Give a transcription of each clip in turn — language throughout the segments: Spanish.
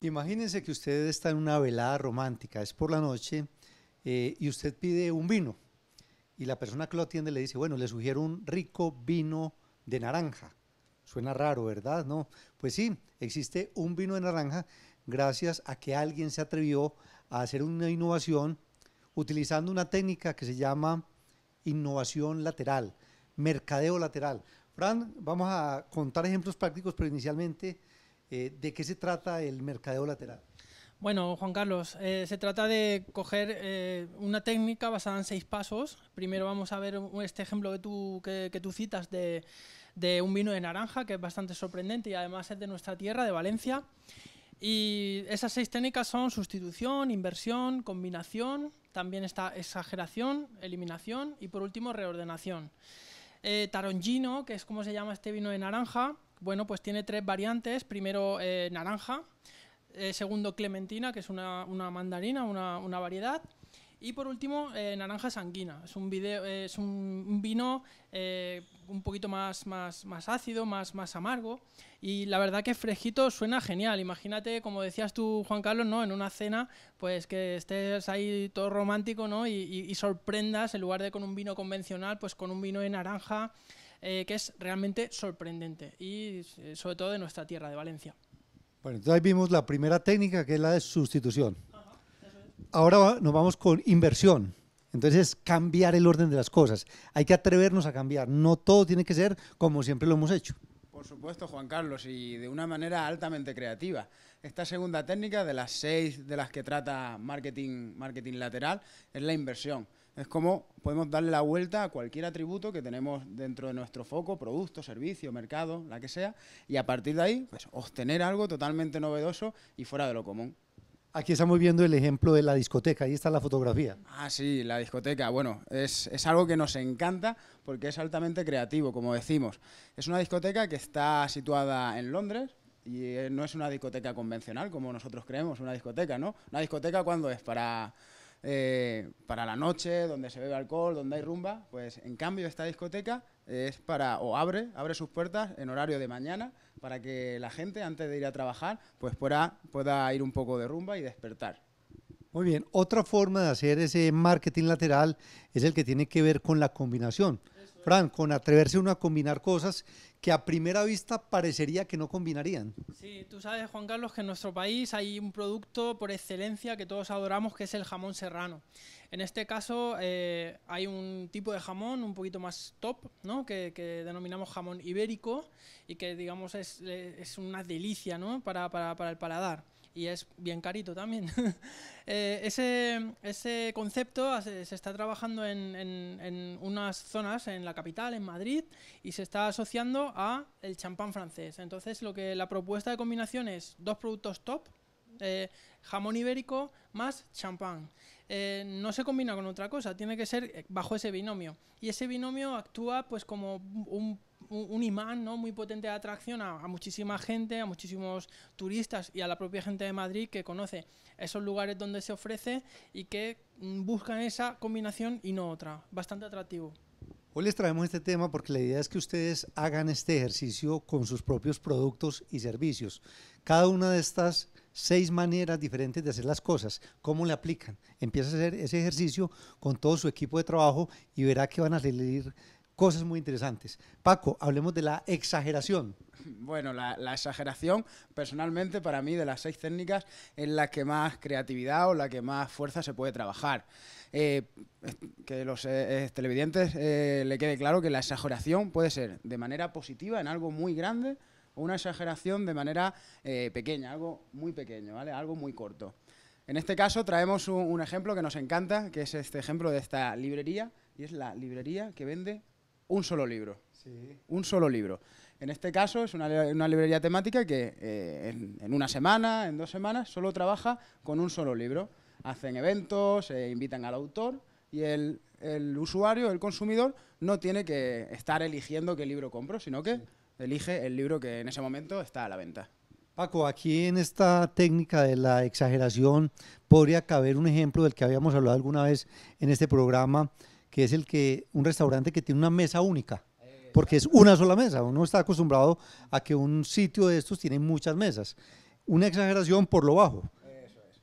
Imagínense que usted está en una velada romántica, es por la noche, eh, y usted pide un vino. Y la persona que lo atiende le dice, bueno, le sugiero un rico vino de naranja. Suena raro, ¿verdad? No. Pues sí, existe un vino de naranja gracias a que alguien se atrevió a hacer una innovación utilizando una técnica que se llama innovación lateral, mercadeo lateral. Fran, vamos a contar ejemplos prácticos, pero inicialmente eh, ¿De qué se trata el mercadeo lateral? Bueno, Juan Carlos, eh, se trata de coger eh, una técnica basada en seis pasos. Primero vamos a ver este ejemplo que tú, que, tú citas de, un vino de naranja, que es bastante sorprendente y además es de nuestra tierra, de Valencia. Y esas seis técnicas son sustitución, inversión, combinación, también está exageración, eliminación y por último reordenación. Eh, tarongino, que es como se llama este vino de naranja, bueno, pues tiene tres variantes. Primero eh, naranja, eh, segundo clementina, que es una, una mandarina, una, una, variedad. Y por último, eh, naranja sanguina. Es un, es un vino un poquito más, más, más ácido, más, más amargo. Y la verdad que fresquito suena genial. Imagínate, como decías tú, Juan Carlos, ¿no? En una cena, pues que estés ahí todo romántico, ¿no? Y, y sorprendas, en lugar de con un vino convencional, pues con un vino de naranja. Eh, que es realmente sorprendente, y eh, sobre todo de nuestra tierra, de Valencia. Bueno, entonces ahí vimos la primera técnica, que es la de sustitución. Ahora nos vamos con inversión. Entonces, cambiar el orden de las cosas. Hay que atrevernos a cambiar. No todo tiene que ser como siempre lo hemos hecho. Por supuesto, Juan Carlos, y de una manera altamente creativa. Esta segunda técnica, de las seis de las que trata marketing, marketing lateral, es la inversión es como podemos darle la vuelta a cualquier atributo que tenemos dentro de nuestro foco, producto, servicio, mercado, la que sea, y a partir de ahí, pues obtener algo totalmente novedoso y fuera de lo común. Aquí estamos viendo el ejemplo de la discoteca, ahí está la fotografía. Ah, sí, la discoteca, bueno, es, es, algo que nos encanta porque es altamente creativo, como decimos. Es una discoteca que está situada en Londres y eh, no es una discoteca convencional, como nosotros creemos, una discoteca, ¿no? Una discoteca cuando es para eh, para la noche, donde se bebe alcohol, donde hay rumba, pues en cambio esta discoteca es para, o abre, abre sus puertas en horario de mañana para que la gente antes de ir a trabajar pues pueda, pueda ir un poco de rumba y despertar. Muy bien, otra forma de hacer ese marketing lateral es el que tiene que ver con la combinación con atreverse uno a combinar cosas que a primera vista parecería que no combinarían. Sí, tú sabes, Juan Carlos, que en nuestro país hay un producto por excelencia que todos adoramos, que es el jamón serrano. En este caso eh, hay un tipo de jamón un poquito más top, ¿no? que, denominamos jamón ibérico y que digamos es, una delicia ¿no? para el paladar y es bien carito también. Eh, ese, ese, concepto se, está trabajando en, en, unas zonas, en la capital, en Madrid, y se está asociando a el champán francés. Entonces, lo que la propuesta de combinación es dos productos top, eh, jamón ibérico más champán. Eh, no se combina con otra cosa, tiene que ser bajo ese binomio. Y ese binomio actúa pues como un un imán ¿no? muy potente de atracción a, a, muchísima gente, a muchísimos turistas y a la propia gente de Madrid que conoce esos lugares donde se ofrece y que mm, buscan esa combinación y no otra. Bastante atractivo. Hoy les traemos este tema porque la idea es que ustedes hagan este ejercicio con sus propios productos y servicios. Cada una de estas seis maneras diferentes de hacer las cosas, cómo le aplican. Empieza a hacer ese ejercicio con todo su equipo de trabajo y verá que van a salir cosas muy interesantes. Paco, hablemos de la exageración. Bueno, la, exageración, personalmente, para mí, de las seis técnicas, es la que más creatividad o la que más fuerza se puede trabajar. Eh, que los eh, eh, televidentes le quede claro que la exageración puede ser de manera positiva en algo muy grande o una exageración de manera pequeña, algo muy pequeño, ¿vale? Algo muy corto. En este caso traemos un, ejemplo que nos encanta, que es este ejemplo de esta librería, y es la librería que vende un solo libro. Un solo libro. En este caso es una, librería temática que eh, en, una semana, en dos semanas, solo trabaja con un solo libro. Hacen eventos, eh, invitan al autor y el, usuario, el consumidor, no tiene que estar eligiendo qué libro compro, sino que elige el libro que en ese momento está a la venta. Paco, aquí en esta técnica de la exageración podría caber un ejemplo del que habíamos hablado alguna vez en este programa que es el que, un restaurante que tiene una mesa única, porque es una sola mesa. Uno está acostumbrado a que un sitio de estos tiene muchas mesas. Una exageración por lo bajo.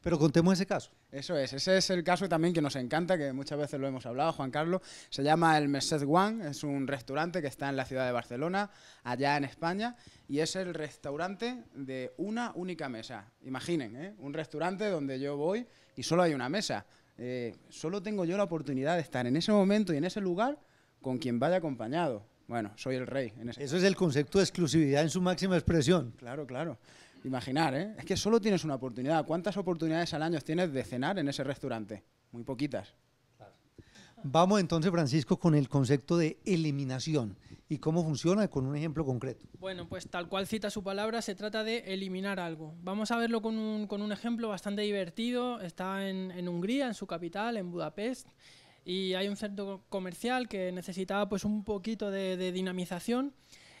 Pero contemos ese caso. Eso es, ese es el caso también que nos encanta, que muchas veces lo hemos hablado, Juan Carlos. Se llama el Merced One, es un restaurante que está en la ciudad de Barcelona, allá en España, y es el restaurante de una única mesa. Imaginen, ¿eh? un restaurante donde yo voy y solo hay una mesa. Eh, solo tengo yo la oportunidad de estar en ese momento y en ese lugar con quien vaya acompañado. Bueno, soy el rey. ese Eso es el concepto de exclusividad en su máxima expresión. Claro, claro. Imaginar, ¿eh? Es que solo tienes una oportunidad. ¿Cuántas oportunidades al año tienes de cenar en ese restaurante? Muy poquitas. Vamos entonces, Francisco, con el concepto de eliminación y cómo funciona con un ejemplo concreto. Bueno, pues tal cual cita su palabra, se trata de eliminar algo. Vamos a verlo con un, ejemplo bastante divertido. Está en, Hungría, en su capital, en Budapest, y hay un centro comercial que necesitaba pues, un poquito de, dinamización.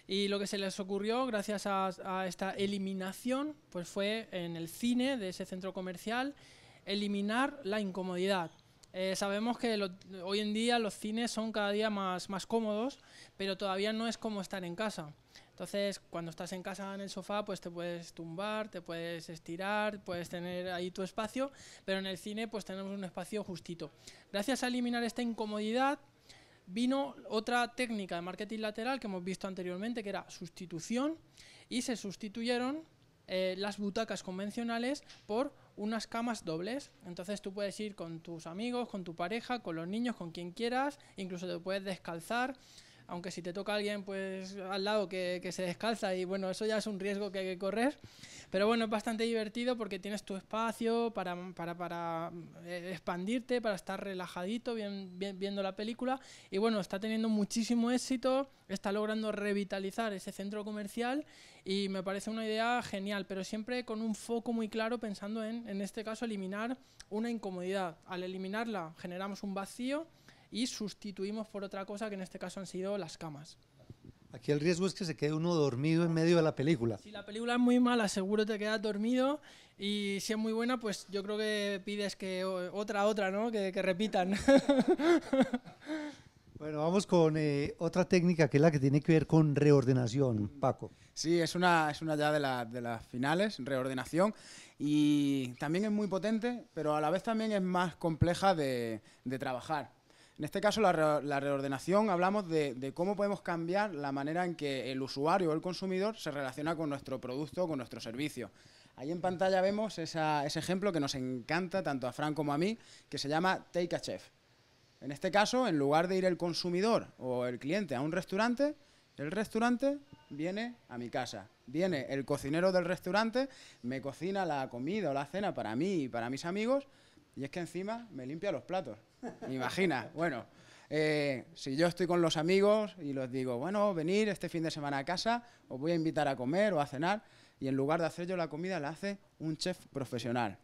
Y lo que se les ocurrió, gracias a, a esta eliminación, pues fue en el cine de ese centro comercial eliminar la incomodidad. Eh, sabemos que hoy en día los cines son cada día más, más cómodos, pero todavía no es como estar en casa. Entonces, cuando estás en casa en el sofá, pues te puedes tumbar, te puedes estirar, puedes tener ahí tu espacio, pero en el cine pues tenemos un espacio justito. Gracias a eliminar esta incomodidad, vino otra técnica de marketing lateral que hemos visto anteriormente, que era sustitución, y se sustituyeron eh, las butacas convencionales por unas camas dobles. Entonces tú puedes ir con tus amigos, con tu pareja, con los niños, con quien quieras, incluso te puedes descalzar aunque si te toca alguien pues al lado que, se descalza y bueno, eso ya es un riesgo que hay que correr, pero bueno, es bastante divertido porque tienes tu espacio para, eh, expandirte, para estar relajadito bien, viendo la película y bueno, está teniendo muchísimo éxito, está logrando revitalizar ese centro comercial y me parece una idea genial, pero siempre con un foco muy claro pensando en, en este caso, eliminar una incomodidad. Al eliminarla generamos un vacío y sustituimos por otra cosa que en este caso han sido las camas. Aquí el riesgo es que se quede uno dormido en medio de la película. Si la película es muy mala, seguro te quedas dormido. Y si es muy buena, pues yo creo que pides que otra, otra, ¿no? Que, repitan. Bueno, vamos con eh, otra técnica que es la que tiene que ver con reordenación, Paco. Sí, es una, es una ya de, la, de las finales, reordenación, y también es muy potente, pero a la vez también es más compleja de trabajar en este caso, la, reordenación hablamos de, cómo podemos cambiar la manera en que el usuario o el consumidor se relaciona con nuestro producto o con nuestro servicio. Ahí en pantalla vemos ese ejemplo que nos encanta tanto a Fran como a mí, que se llama Take a Chef. En este caso, en lugar de ir el consumidor o el cliente a un restaurante, el restaurante viene a mi casa. Viene el cocinero del restaurante, me cocina la comida o la cena para mí y para mis amigos, y es que encima me limpia los platos. Imagina, bueno. Eh, si yo estoy con los amigos y los digo, bueno, venir este fin de semana a casa, os voy a invitar a comer o a cenar, y en lugar de hacer yo la comida, la hace un chef profesional.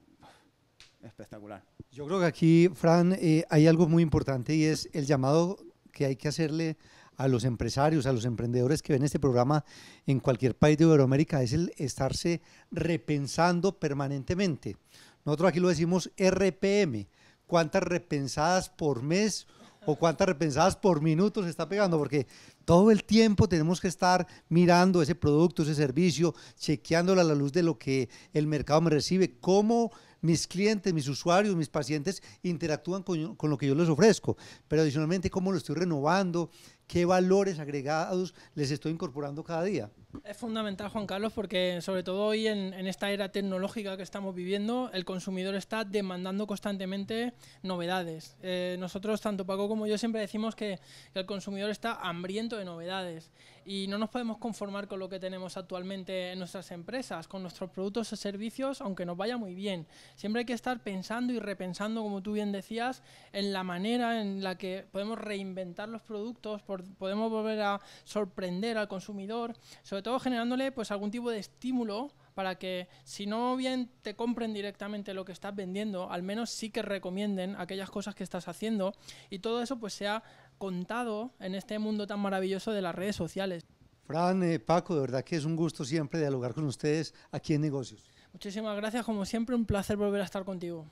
Espectacular. Yo creo que aquí, Fran, eh, hay algo muy importante y es el llamado que hay que hacerle a los empresarios, a los emprendedores que ven este programa en cualquier país de Iberoamérica, es el estarse repensando permanentemente. Nosotros aquí lo decimos RPM, cuántas repensadas por mes o cuántas repensadas por minuto se está pegando, porque todo el tiempo tenemos que estar mirando ese producto, ese servicio, chequeándolo a la luz de lo que el mercado me recibe, cómo mis clientes, mis usuarios, mis pacientes interactúan con, lo que yo les ofrezco, pero adicionalmente cómo lo estoy renovando, qué valores agregados les estoy incorporando cada día. Es fundamental, Juan Carlos, porque sobre todo hoy en, esta era tecnológica que estamos viviendo, el consumidor está demandando constantemente novedades. Eh, nosotros, tanto Paco como yo, siempre decimos que, que el consumidor está hambriento de novedades y no nos podemos conformar con lo que tenemos actualmente en nuestras empresas, con nuestros productos o servicios, aunque nos vaya muy bien. Siempre hay que estar pensando y repensando, como tú bien decías, en la manera en la que podemos reinventar los productos, podemos volver a sorprender al consumidor, sobre todo generándole pues algún tipo de estímulo para que si no bien te compren directamente lo que estás vendiendo, al menos sí que recomienden aquellas cosas que estás haciendo y todo eso pues sea contado en este mundo tan maravilloso de las redes sociales. Fran, eh, Paco, de verdad que es un gusto siempre dialogar con ustedes aquí en Negocios. Muchísimas gracias, como siempre, un placer volver a estar contigo.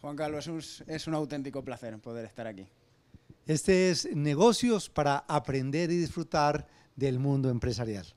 Juan Carlos, es un auténtico placer poder estar aquí. Este es Negocios para aprender y disfrutar del mundo empresarial.